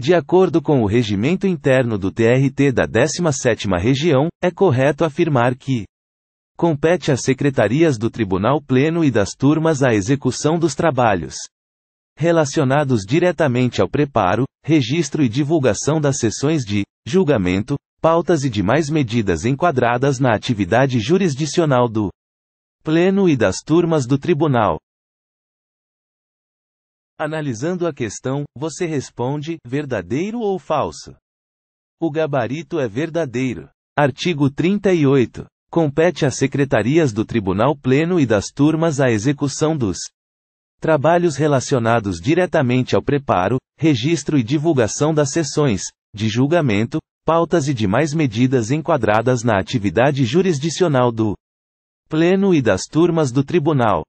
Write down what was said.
De acordo com o regimento interno do TRT da 17ª Região, é correto afirmar que compete às secretarias do Tribunal Pleno e das turmas a execução dos trabalhos relacionados diretamente ao preparo, registro e divulgação das sessões de julgamento, pautas e demais medidas enquadradas na atividade jurisdicional do Pleno e das turmas do Tribunal. Analisando a questão, você responde: verdadeiro ou falso? O gabarito é verdadeiro. Artigo 38. Compete às secretarias do Tribunal Pleno e das turmas a execução dos trabalhos relacionados diretamente ao preparo, registro e divulgação das sessões, de julgamento, pautas e demais medidas enquadradas na atividade jurisdicional do Pleno e das turmas do Tribunal.